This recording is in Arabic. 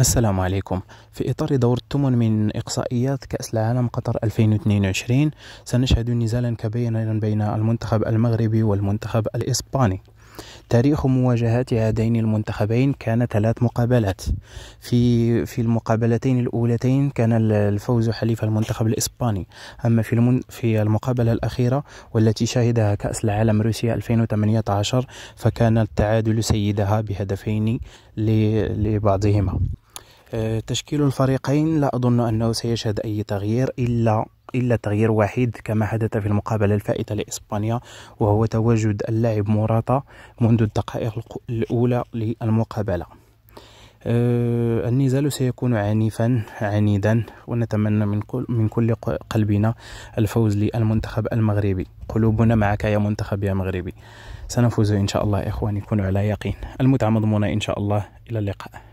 السلام عليكم في إطار دور الثمن من إقصائيات كأس العالم قطر 2022 سنشهد نزالا كبيرا بين المنتخب المغربي والمنتخب الإسباني تاريخ مواجهات هذين المنتخبين كان ثلاث مقابلات في في المقابلتين الاولتين كان الفوز حليف المنتخب الاسباني اما في المن في المقابله الاخيره والتي شهدها كاس العالم روسيا 2018 فكان التعادل سيدها بهدفين لبعضهما آه، تشكيل الفريقين لا أظن أنه سيشهد أي تغيير إلا إلا تغيير وحيد كما حدث في المقابلة الفائتة لإسبانيا وهو تواجد اللاعب موراتا منذ الدقائق الأولى للمقابلة آه، النزال سيكون عنيفا عنيدا ونتمنى من كل من كل قلبنا الفوز للمنتخب المغربي قلوبنا معك يا منتخب يا مغربي سنفوز ان شاء الله اخواني كونوا على يقين المتعه مضمونه ان شاء الله الى اللقاء